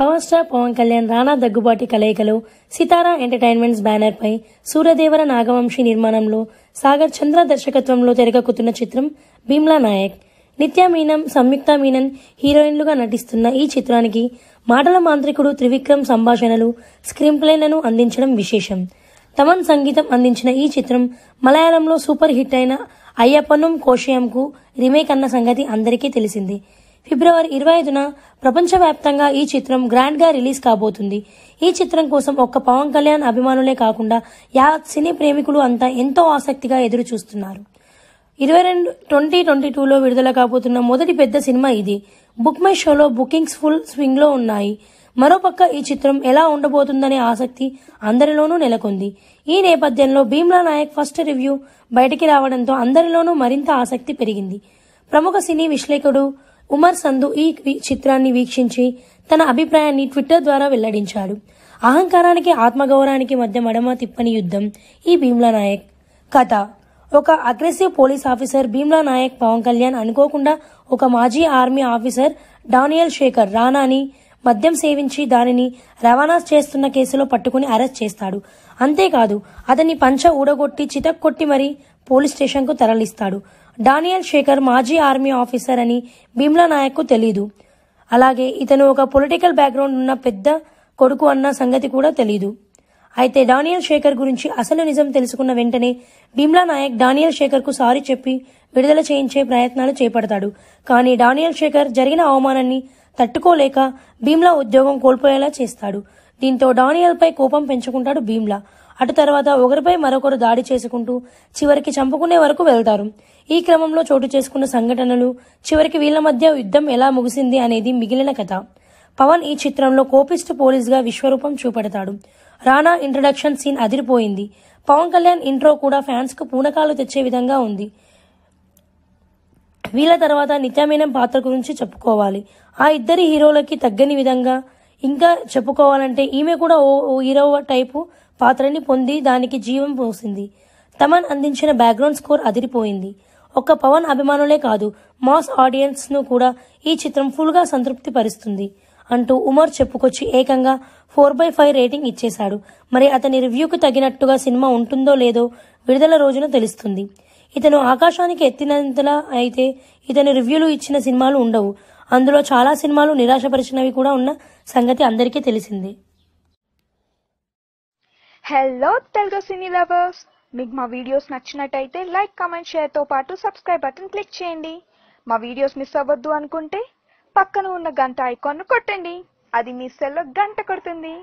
power star Pawan Kalyan Rana Daggubati కలయికలో Sithara entertainments banner పై సూర్యదేవర నాగవంశీ నిర్మాణంలో సాగర్ చంద్ర దర్శకత్వంలో తెరగక్కుతున్న చిత్రం భీమ్లా నాయక్ నిత్యా మీనం సంయుక్త మీనన్ హీరోయిన్లుగా నటిస్తున్న ఈ చిత్రానికి మాటల మాంత్రికుడు త్రివిక్రమ్ సంభాషణలు స్క్రీన్ ప్లేలను అందించడం విశేషం తమన్ సంగీతం అందించిన ఈ చిత్రం మలయాళంలో సూపర్ హిట్ అయిన అయ్యప్పనం కోషయంకు రీమేక్ అన్న సంగతి అందరికీ తెలిసింది ఫిబ్రవరి ఇరవై ఐదున ప్రపంచవ్యాప్తంగా ఈ చిత్రం గ్రాండ్గా రిలీజ్ కాబోతుంది ఈ చిత్రం కోసం ఒక్క పవన్ కళ్యాణ్ అభిమానులే కాకుండా యా సినీ ప్రేమికులు అంతా ఎంతో ఆసక్తిగా ఎదురు చూస్తున్నారు ఇరవై రెండు ట్వంటీ ట్వంటీ టూలో విడుదల కాబోతున్న మొదటి పెద్ద సినిమా ఇది బుక్ మై షోలో బుకింగ్స్ ఫుల్ స్వింగ్లో ఉన్నాయి మరోపక్క ఈ చిత్రం ఎలా ఉండబోతుందనే ఆసక్తి అందరిలోనూ నెలకొంది ఈ నేపథ్యంలో భీమ్లా నాయక్ ఫస్ట్ రివ్యూ బయటికి రావడంతో అందరిలోనూ మరింత ఆసక్తి పెరిగింది ప్రముఖ సినీ విశ్లేషకుడు ఉమర్ సంధు ఈ చిత్రాన్ని వీక్షించి తన అభిప్రాయాన్ని ట్విట్టర్ ద్వారా వెల్లడించాడు అహంకారానికి ఆత్మగౌరవానికి మధ్య మడమ తిప్పని యుద్ధం ఈ భీమ్లా నాయక్ కథ ఒక aggressive police officer Bheemla Nayak Pawan Kalyan అనుకోకుండా ఒక మాజీ ఆర్మీ ఆఫీసర్ డానియల్ శేఖర్ రానాని మద్యం సేవించి దానిని రవాణా చేస్తున్న కేసులో పట్టుకుని అరెస్ట్ చేస్తాడు అంతేకాదు అతని పంచ ఊడగొట్టి చితక్కొట్టి మరీ పోలీస్ స్టేషన్కు తరలిస్తాడు డానియల్ శేఖర్ మాజీ ఆర్మీ ఆఫీసర్ అని భీమ్లా నాయక్కు తెలీదు అలాగే ఇతను ఒక పొలిటికల్ బ్యాక్గ్రౌండ్ ఉన్న పెద్ద కొడుకు అన్న సంగతి కూడా తెలీదు అయితే డానియల్ శేఖర్ గురించి అసలు నిజం తెలుసుకున్న వెంటనే భీమ్లా నాయక్ డానియల్ శేఖర్ కు సారీ చెప్పి విడుదల చేయించే ప్రయత్నాలు చేపడతాడు కానీ డానియల్ శేఖర్ జరిగిన అవమానాన్ని తట్టుకోలేక భీమ్లా ఉద్యోగం కోల్పోయేలా చేస్తాడు దీంతో డానియల్పై కోపం పెంచుకుంటాడు భీమ్లా అటు తర్వాత ఒకరిపై మరొకరు దాడి చేసుకుంటూ చివరికి చంపుకునే వరకు వెళ్తారు ఈ క్రమంలో చోటు చేసుకున్న సంఘటనలు చివరికి వీళ్ల మధ్య యుద్ధం ఎలా ముగిసింది అనేది మిగిలిన కథ పవన్ ఈ చిత్రంలో కోపిస్ట్ పోలీస్గా విశ్వరూపం చూపెడతాడు రానా ఇంట్రడక్షన్ సీన్ అదిరిపోయింది పవన్ కళ్యాణ్ ఇంట్రో కూడా ఫ్యాన్స్కు పూనకాలు తెచ్చే విధంగా ఉంది వీళ్ళ తర్వాత నిత్యమైన పాత్ర గురించి చెప్పుకోవాలి ఆ ఇద్దరి హీరోలకి తగ్గని విధంగా ఇంకా చెప్పుకోవాలంటే ఈమె కూడా ఓ హీరో టైపు పాత్రని పొంది దానికి జీవం పోసింది తమన్ అందించిన బ్యాక్గ్రౌండ్ స్కోర్ అదిరిపోయింది ఒక పవన్ అభిమానులే కాదు మాస్ ఆడియన్స్ను కూడా ఈ చిత్రం ఫుల్గా సంతృప్తి పరుస్తుంది అంటూ ఉమర్ చెప్పుకొచ్చి ఏకంగా ఫోర్ బై ఫైవ్ రేటింగ్ ఇచ్చేశాడు మరి అతని రివ్యూకు తగినట్టుగా సినిమా ఉంటుందో లేదో విడుదల రోజున తెలుస్తుంది ఇతను ఆకాశానికి ఎత్తినంతలా అయితే ఇతని రివ్యూలు ఇచ్చిన సినిమాలు ఉండవు అందులో చాలా సినిమాలు నిరాశపరిచినవి కూడా ఉన్న సంగతి అందరికీ తెలిసింది హలో తెలుగు సినీ లవర్స్ మీకు మా వీడియోస్ నచ్చినట్టయితే లైక్ కామెంట్ షేర్తో పాటు సబ్స్క్రైబ్ బటన్ క్లిక్ చేయండి మా వీడియోస్ మిస్ అవ్వద్దు అనుకుంటే పక్కన ఉన్న గంట ఐకాన్ను కొట్టండి అది మీ సెల్లో గంట కొడుతుంది